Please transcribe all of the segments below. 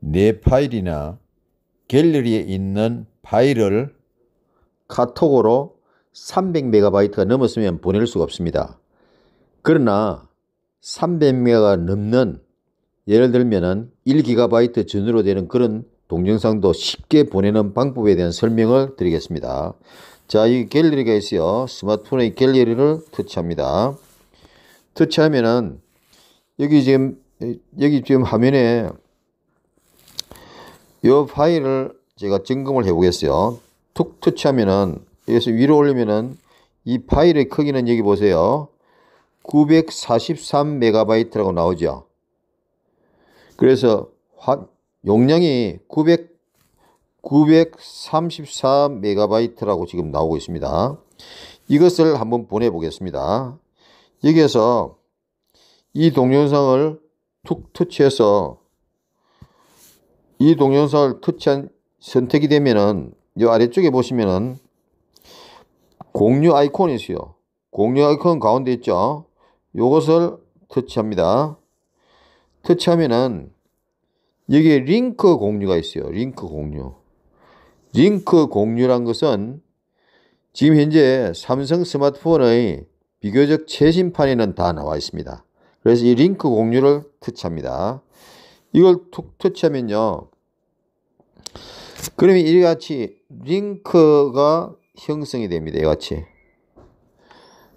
내 파일이나 갤러리에 있는 파일을 카톡으로 300MB가 넘었으면 보낼 수가 없습니다. 그러나 300MB가 넘는 예를 들면 1GB 전후로 되는 그런 동영상도 쉽게 보내는 방법에 대한 설명을 드리겠습니다. 자, 이 갤러리가 있어요. 스마트폰의 갤러리를 터치합니다. 터치하면은 여기 지금 여기 지금 화면에 이 파일을 제가 점검을 해 보겠어요. 툭 터치하면은 여기서 위로 올리면은 이 파일의 크기는 여기 보세요. 943메가바이트라고 나오죠. 그래서 용량이 900 9 3 4 m b 라고 지금 나오고 있습니다. 이것을 한번 보내 보겠습니다. 여기에서 이 동영상을 툭 터치해서 이 동영상을 터치한 선택이 되면은 이 아래쪽에 보시면은 공유 아이콘이 있어요. 공유 아이콘 가운데 있죠. 이것을 터치합니다. 터치하면은 여기에 링크 공유가 있어요. 링크 공유. 링크 공유란 것은 지금 현재 삼성 스마트폰의 비교적 최신판에는 다 나와 있습니다. 그래서 이 링크 공유를 터치합니다. 이걸 툭 터치하면요. 그러면 이같이 링크가 형성이 됩니다. 이같이.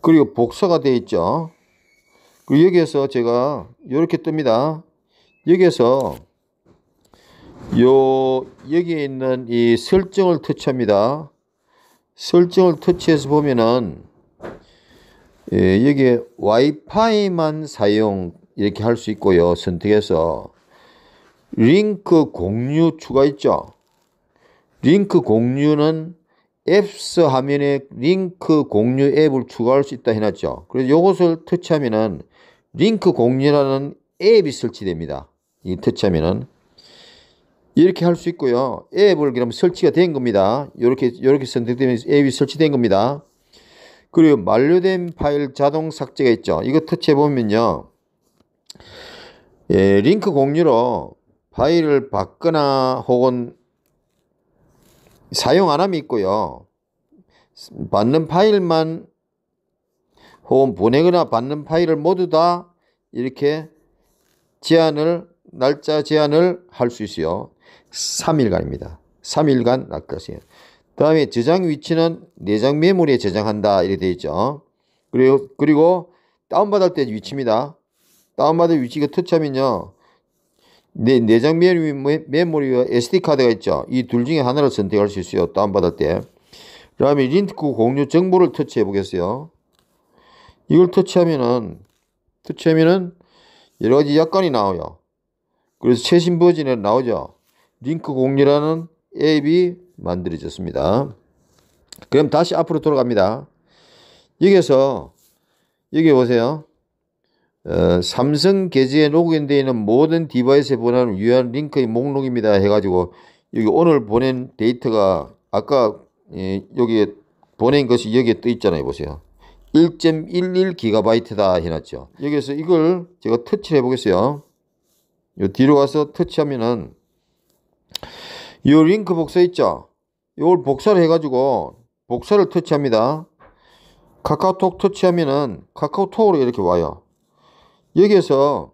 그리고 복사가 되어 있죠. 그리고 여기에서 제가 이렇게 뜹니다. 여기에서 요 여기에 있는 이 설정을 터치합니다. 설정을 터치해서 보면은 예, 여기에 와이파이만 사용 이렇게 할 수 있고요. 선택해서 링크 공유 추가 있죠. 링크 공유는 앱스 화면에 링크 공유 앱을 추가할 수 있다 해놨죠. 그래서 이것을 터치하면은 링크 공유라는 앱이 설치됩니다. 이 터치하면은 이렇게 할 수 있고요. 앱을 그럼 설치가 된 겁니다. 이렇게 이렇게 선택되면 앱이 설치된 겁니다. 그리고 만료된 파일 자동 삭제가 있죠. 이거 터치해보면요. 예, 링크 공유로 파일을 받거나 혹은 사용 안함이 있고요. 받는 파일만 혹은 보내거나 받는 파일을 모두 다 이렇게 제한을 날짜 제한을 할 수 있어요. 3일간입니다. 3일간 낚으세요. 그 다음에 저장 위치는 내장 메모리에 저장한다 이렇게 되어 있죠. 그리고, 그리고 다운받을 때 위치입니다. 다운받을 위치가 터치하면요. 내, 내장 메모리, 메모리와 SD카드가 있죠. 이 둘 중에 하나를 선택할 수 있어요. 다운받을 때. 그 다음에 린트코 공유 정보를 터치해 보겠어요. 이걸 터치하면은, 터치하면은 여러가지 약관이 나와요. 그래서 최신 버전에 나오죠. 링크 공유라는 앱이 만들어졌습니다. 그럼 다시 앞으로 돌아갑니다. 여기에서 여기 보세요. 어, 삼성 계좌에 로그인되어 있는 모든 디바이스에 보내는 유한 링크의 목록입니다. 해가지고 여기 오늘 보낸 데이터가 아까 예, 여기 보낸 것이 여기에 떠 있잖아요. 보세요. 1.11GB다 해놨죠. 여기서 에 이걸 제가 터치를 해보겠어요. 요 뒤로 가서 터치하면은 이 링크 복사 있죠? 이걸 복사를 해가지고 복사를 터치합니다. 카카오톡 터치하면은 카카오톡으로 이렇게 와요. 여기에서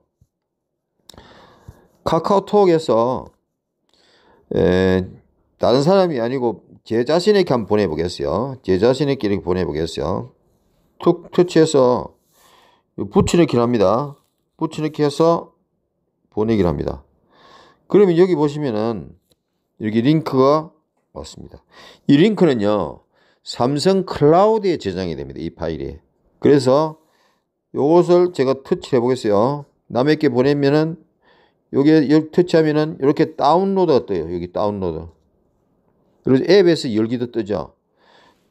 카카오톡에서 에, 다른 사람이 아니고 제 자신에게 한번 보내보겠어요. 제 자신에게 이렇게 보내보겠어요. 툭 터치해서 붙이넣기를 합니다. 붙이넣기 해서 보내기를 합니다. 그러면 여기 보시면은 이렇게 링크가 왔습니다. 이 링크는요. 삼성 클라우드에 저장이 됩니다. 이 파일이. 그래서 이것을 제가 터치해 보겠어요. 남에게 보내면은 요게 여기 터치하면은 이렇게 다운로드가 떠요. 여기 다운로드. 그리고 앱에서 열기도 뜨죠.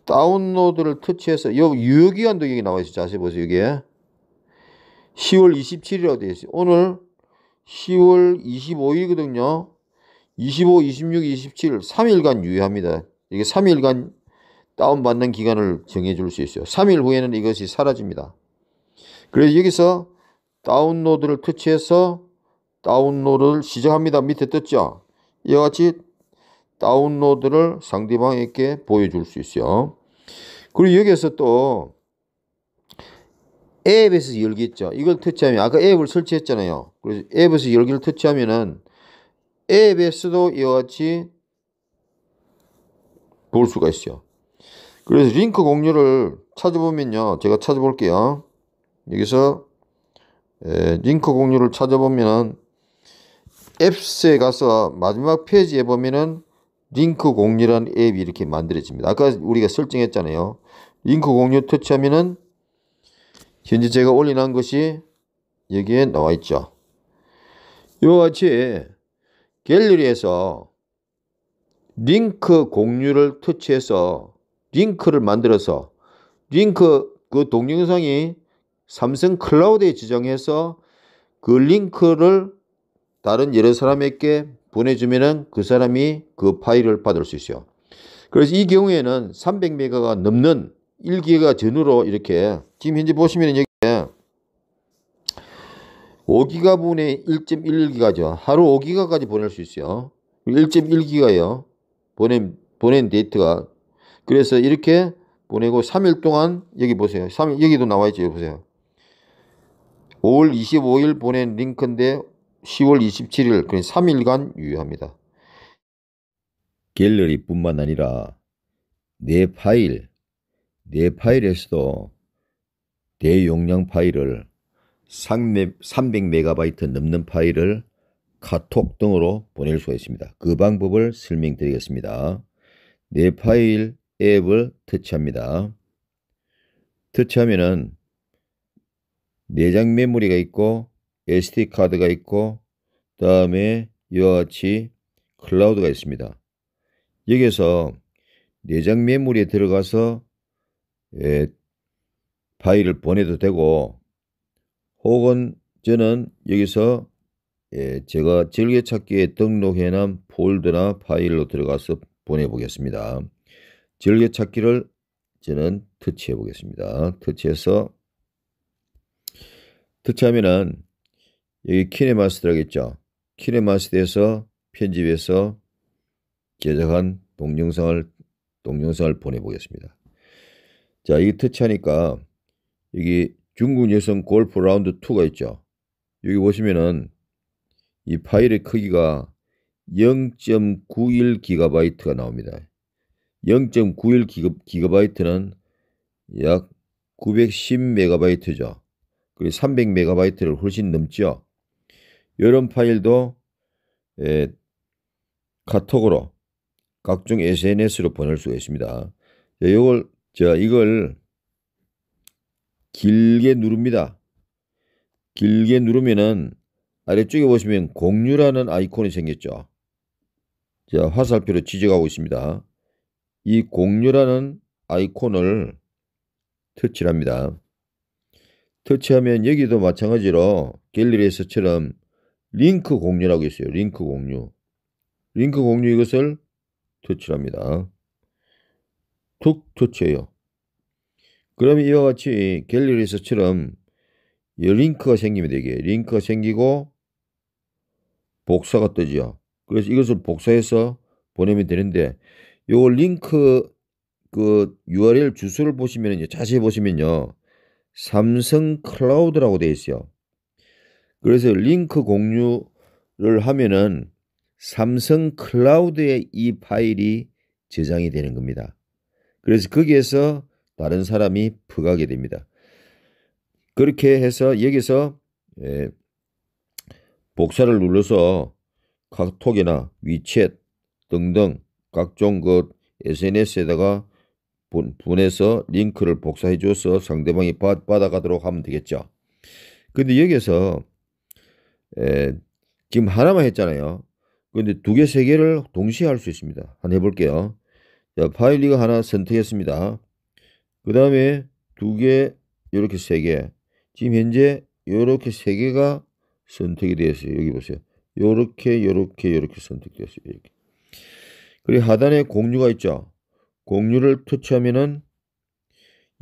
다운로드를 터치해서 요 유효기간도 여기 나와 있어요. 자세히 보세요. 여기에 10월 27일이라고 되어 있어요. 오늘 10월 25일이거든요. 25, 26, 27, 3일간 유효합니다. 이게 3일간 다운받는 기간을 정해줄 수 있어요. 3일 후에는 이것이 사라집니다. 그래서 여기서 다운로드를 터치해서 다운로드를 시작합니다. 밑에 떴죠? 이와 같이 다운로드를 상대방에게 보여줄 수 있어요. 그리고 여기에서 또 앱에서 열기 있죠. 이걸 터치하면 아까 앱을 설치했잖아요. 그래서 앱에서 열기를 터치하면은 ABS도 이와 같이 볼 수가 있어요. 그래서 링크 공유를 찾아보면요. 제가 찾아볼게요. 여기서 에, 예, 링크 공유를 찾아보면은 앱스에 가서 마지막 페이지에 보면은 링크 공유라는 앱이 이렇게 만들어집니다. 아까 우리가 설정했잖아요. 링크 공유 터치하면은 현재 제가 올려놓은 것이 여기에 나와 있죠. 이와 같이 갤러리에서 링크 공유를 터치해서 링크를 만들어서 링크 그 동영상이 삼성 클라우드에 지정해서 그 링크를 다른 여러 사람에게 보내주면그 사람이 그 파일을 받을 수 있어요. 그래서 이 경우에는 300메가가 넘는 1기가 전후로 이렇게 지금 현재 보시면 여기 5기가분의 1.11기가죠. 하루 5기가까지 보낼 수 있어요. 1 1기가요 보낸, 보낸 데이트가. 그래서 이렇게 보내고 3일 동안 여기 보세요. 3일, 여기도 나와있죠. 여기 보세요. 5월 25일 보낸 링크인데 10월 27일, 그 3일간 유효합니다. 갤러리뿐만 아니라 내 파일, 내 파일에서도 대용량 파일을 3 0 0 m b 넘는 파일을 카톡 등으로 보낼 수 있습니다. 그 방법을 설명드리겠습니다. 내 파일 앱을 터치합니다. 터치하면은 내장 메모리가 있고 SD 카드가 있고 다음에 이와 같이 클라우드가 있습니다. 여기서 에 내장 메모리에 들어가서 예, 파일을 보내도 되고 혹은 저는 여기서 예, 제가 즐겨찾기에 등록해놓은 폴더나 파일로 들어가서 보내보겠습니다. 즐겨찾기를 저는 터치해 보겠습니다. 터치해서 터치하면은 여기 키네마스터라고 있죠. 키네마스에서 편집해서 제작한 동영상을 동영상을 보내보겠습니다. 자, 이 터치하니까 여기 중국 여성 골프 라운드 2가 있죠. 여기 보시면은 이 파일의 크기가 0.91기가바이트가 나옵니다. 0.91기가바이트는 약 910메가바이트죠. 그리고 300메가바이트를 훨씬 넘죠. 이런 파일도 에, 카톡으로 각종 SNS로 보낼 수가 있습니다. 이걸 자 이걸 길게 누릅니다. 길게 누르면은 아래쪽에 보시면 공유라는 아이콘이 생겼죠. 자, 화살표로 지적하고 있습니다. 이 공유라는 아이콘을 터치를 합니다. 터치하면 여기도 마찬가지로 갤러리에서처럼 링크 공유라고 있어요. 링크 공유. 링크 공유 이것을 터치합니다. 툭 터치해요. 그러면 이와 같이 갤리 리서처럼 링크가 생기면 되게 링크가 생기고 복사가 뜨죠. 그래서 이것을 복사해서 보내면 되는데 요 링크 그 URL 주소를 보시면 자세히 보시면요 삼성 클라우드라고 되어 있어요. 그래서 링크 공유를 하면은 삼성 클라우드에 이 파일이 저장이 되는 겁니다. 그래서 거기에서 다른 사람이 부퍼하게 됩니다. 그렇게 해서 여기서 예, 복사를 눌러서 카톡이나 위챗 등등 각종 그 SNS에다가 분, 분해서 링크를 복사해 줘서 상대방이 받, 받아가도록 하면 되겠죠. 근데 여기에서 에, 예, 지금 하나만 했잖아요. 근데 두 개, 세 개를 동시에 할 수 있습니다. 한번 해볼게요. 파일 리거 하나 선택했습니다. 그 다음에 두 개, 이렇게 세 개. 지금 현재 이렇게 세 개가 선택이 되었어요. 여기 보세요. 요렇게, 요렇게, 요렇게 선택되었어요. 이렇게. 그리고 하단에 공유가 있죠. 공유를 터치하면은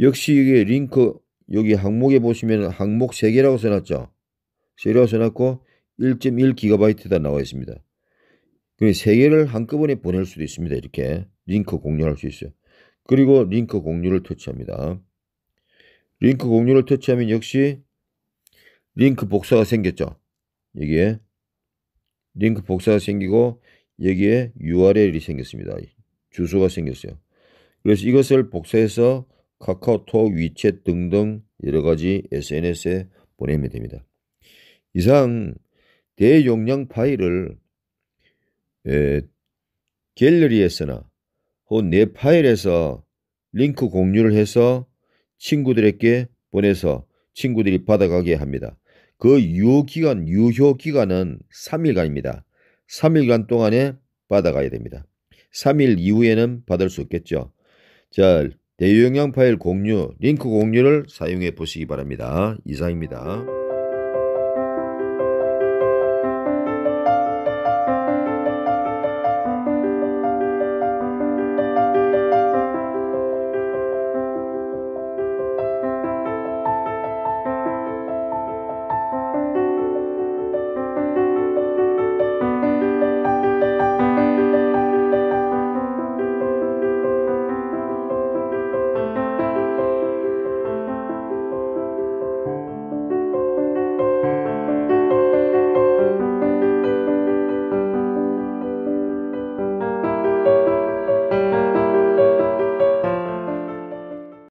역시 이게 링크, 여기 항목에 보시면 항목 세개라고 써놨죠. 세개라고 써놨고 1.1GB가 나와 있습니다. 그리고 세개를 한꺼번에 보낼 수도 있습니다. 이렇게 링크 공유할 수 있어요. 그리고 링크 공유를 터치합니다. 링크 공유를 터치하면 역시 링크 복사가 생겼죠. 여기에 링크 복사가 생기고 여기에 URL이 생겼습니다. 주소가 생겼어요. 그래서 이것을 복사해서 카카오톡, 위챗 등등 여러가지 SNS에 보내면 됩니다. 이상 대용량 파일을 에, 갤러리에서나 혹내 파일에서 링크 공유를 해서 친구들에게 보내서 친구들이 받아가게 합니다. 그 유효기간, 유효기간은 3일간입니다. 3일간 동안에 받아가야 됩니다. 3일 이후에는 받을 수 없겠죠. 자, 대용량 파일 공유, 링크 공유를 사용해 보시기 바랍니다. 이상입니다.